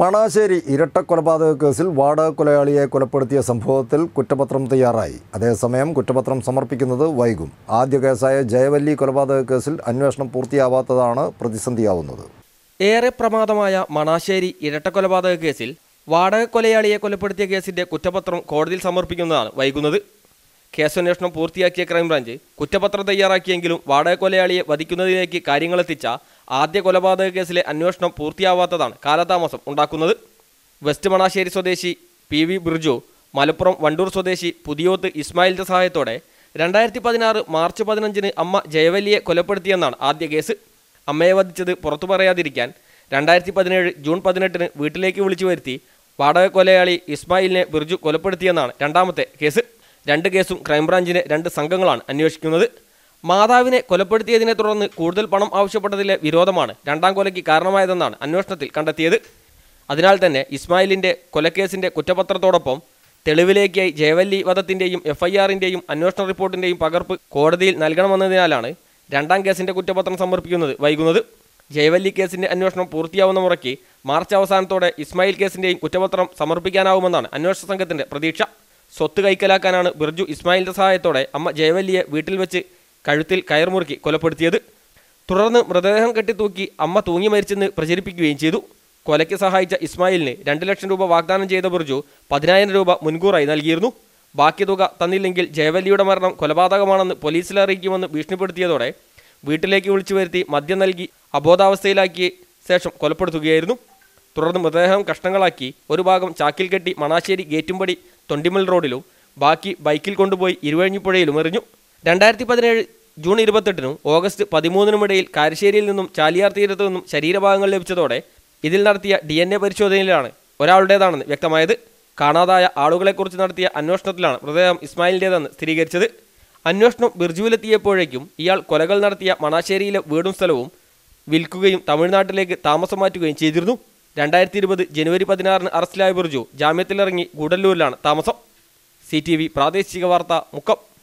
മണാശ്ശേരി ഇരട്ടക്കൊലപാതക കേസിൽ വാടക കൊലയാളിയെ കൊലപ്പെടുത്തിയ സംഭവത്തിൽ കുറ്റപത്രം തയ്യാറായി അതേസമയം കുറ്റപത്രം സമർപ്പിക്കുന്നത് വൈകും ആദ്യ കേസായ ജയവല്ലി കൊലപാതക കേസിൽ അന്വേഷണം പൂർത്തിയാവാത്തതാണ് പ്രതിസന്ധിയാവുന്നത് ഏറെ പ്രമാദമായ മണാശ്ശേരി ഇരട്ടക്കൊലപാതക കേസിൽ വാടക കൊലയാളിയെ കൊലപ്പെടുത്തിയ കേസിന്റെ കുറ്റപത്രം കോടതിയിൽ സമർപ്പിക്കുന്നതാണ് വൈകുന്നത് കേസന്വേഷണം പൂർത്തിയാക്കിയ ക്രൈംബ്രാഞ്ച് കുറ്റപത്രം തയ്യാറാക്കിയെങ്കിലും വാടക കൊലയാളിയെ വധിക്കുന്നതിലേക്ക് കാര്യങ്ങളെത്തിച്ച ആദ്യ കൊലപാതക കേസിലെ അന്വേഷണം പൂർത്തിയാവാത്തതാണ് കാലതാമസം ഉണ്ടാക്കുന്നത് വെസ്റ്റ് മണാശ്ശേരി സ്വദേശി പി വി ബിർജു മലപ്പുറം വണ്ടൂർ സ്വദേശി പുതിയോത്ത് ഇസ്മായിലിൻ്റെ സഹായത്തോടെ രണ്ടായിരത്തി പതിനാറ് മാർച്ച് പതിനഞ്ചിന് അമ്മ ജയവല്ലിയെ കൊലപ്പെടുത്തിയെന്നാണ് ആദ്യ കേസ് അമ്മയെ വധിച്ചത് പുറത്തു പറയാതിരിക്കാൻ രണ്ടായിരത്തി പതിനേഴ് ജൂൺ പതിനെട്ടിന് വീട്ടിലേക്ക് വിളിച്ചു വരുത്തി വാടക കൊലയാളി ഇസ്മായിലിനെ ബിർജു കൊലപ്പെടുത്തിയെന്നാണ് രണ്ടാമത്തെ കേസ് രണ്ട് കേസും ക്രൈംബ്രാഞ്ചിലെ രണ്ട് സംഘങ്ങളാണ് അന്വേഷിക്കുന്നത് മാതാവിനെ കൊലപ്പെടുത്തിയതിനെ തുടർന്ന് കൂടുതൽ പണം ആവശ്യപ്പെട്ടതിലെ വിരോധമാണ് രണ്ടാം കൊലയ്ക്ക് കാരണമായതെന്നാണ് അന്വേഷണത്തിൽ കണ്ടെത്തിയത് അതിനാൽ തന്നെ ഇസ്മായിലിൻ്റെ കൊലക്കേസിൻ്റെ കുറ്റപത്രത്തോടൊപ്പം തെളിവിലേക്കായി ജയവല്ലി വധത്തിൻ്റെയും എഫ്ഐആറിൻ്റെയും അന്വേഷണ റിപ്പോർട്ടിൻ്റെയും പകർപ്പ് കോടതിയിൽ നൽകണമെന്നതിനാലാണ് രണ്ടാം കേസിൻ്റെ കുറ്റപത്രം സമർപ്പിക്കുന്നത് വൈകുന്നത് ജയവല്ലി കേസിൻ്റെ അന്വേഷണം പൂർത്തിയാവുന്ന മുറയ്ക്ക് മാർച്ച് അവസാനത്തോടെ ഇസ്മായിൽ കേസിൻ്റെയും കുറ്റപത്രം സമർപ്പിക്കാനാവുമെന്നാണ് അന്വേഷണ സംഘത്തിൻ്റെ പ്രതീക്ഷ സ്വത്ത് കൈക്കലാക്കാനാണ് ബിർജു ഇസ്മായിലിൻ്റെ സഹായത്തോടെ അമ്മ ജയവല്ലിയെ വീട്ടിൽ വെച്ച് കഴുത്തിൽ കയർമുറുക്കി കൊലപ്പെടുത്തിയത് തുടർന്ന് മൃതദേഹം കെട്ടിത്തൂക്കി അമ്മ തൂങ്ങി മരിച്ചെന്ന് പ്രചരിപ്പിക്കുകയും ചെയ്തു കൊലയ്ക്ക് സഹായിച്ച ഇസ്മായിലിന് രണ്ട് ലക്ഷം രൂപ വാഗ്ദാനം ചെയ്ത ബുർജു പതിനായിരം രൂപ മുൻകൂറായി നൽകിയിരുന്നു ബാക്കി തുക തന്നില്ലെങ്കിൽ ജയവല്ലിയുടെ മരണം കൊലപാതകമാണെന്ന് പോലീസിൽ അറിയിക്കുമെന്ന് ഭീഷണിപ്പെടുത്തിയതോടെ വീട്ടിലേക്ക് വിളിച്ചു വരുത്തി മദ്യം നൽകി അബോധാവസ്ഥയിലാക്കി ശേഷം കൊലപ്പെടുത്തുകയായിരുന്നു തുടർന്ന് മൃതദേഹം കഷ്ണങ്ങളാക്കി ഒരു ഭാഗം ചാക്കിൽ കെട്ടി മണാശ്ശേരി ഗേറ്റുംപടി തൊണ്ടിമൽ റോഡിലും ബാക്കി ബൈക്കിൽ കൊണ്ടുപോയി ഇരുവഴിഞ്ഞിപ്പുഴയിലും എറിഞ്ഞു രണ്ടായിരത്തി പതിനേഴ് ജൂൺ ഇരുപത്തെട്ടിനും ഓഗസ്റ്റ് പതിമൂന്നിനുമിടയിൽ കാരശ്ശേരിയിൽ നിന്നും ചാലിയാർ തീരത്തു നിന്നും ശരീരഭാഗങ്ങൾ ലഭിച്ചതോടെ ഇതിൽ നടത്തിയ ഡി എൻ എ പരിശോധനയിലാണ് ഒരാളുടേതാണെന്ന് വ്യക്തമായത് കാണാതായ ആളുകളെക്കുറിച്ച് നടത്തിയ അന്വേഷണത്തിലാണ് മൃതദേഹം ഇസ്മായിലിൻ്റേതെന്ന് സ്ഥിരീകരിച്ചത് അന്വേഷണം ബിർജുവിലെത്തിയപ്പോഴേക്കും ഇയാൾ കൊലകൾ നടത്തിയ മണാശ്ശേരിയിലെ വീടും സ്ഥലവും വിൽക്കുകയും തമിഴ്നാട്ടിലേക്ക് താമസം മാറ്റുകയും ചെയ്തിരുന്നു രണ്ടായിരത്തി ഇരുപത് ജനുവരി പതിനാറിന് അറസ്റ്റിലായ ബിർജു ജാമ്യത്തിലിറങ്ങി ഗൂഡല്ലൂരിലാണ് താമസം സി പ്രാദേശിക വാർത്ത മുക്കം